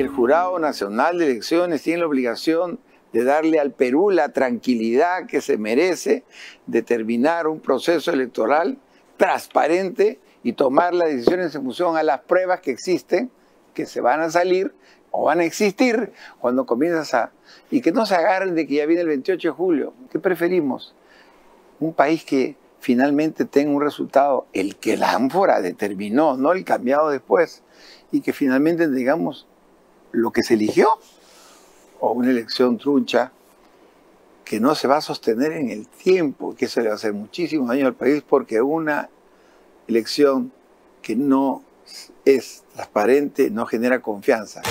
el Jurado Nacional de Elecciones tiene la obligación de darle al Perú la tranquilidad que se merece de terminar un proceso electoral transparente y tomar las decisiones en función a las pruebas que existen, que se van a salir o van a existir cuando comienzas a... Y que no se agarren de que ya viene el 28 de julio. ¿Qué preferimos? Un país que finalmente tenga un resultado, el que la ánfora determinó, no el cambiado después, y que finalmente digamos lo que se eligió o una elección truncha que no se va a sostener en el tiempo, que eso le va a hacer muchísimo daño al país porque una elección que no es transparente no genera confianza.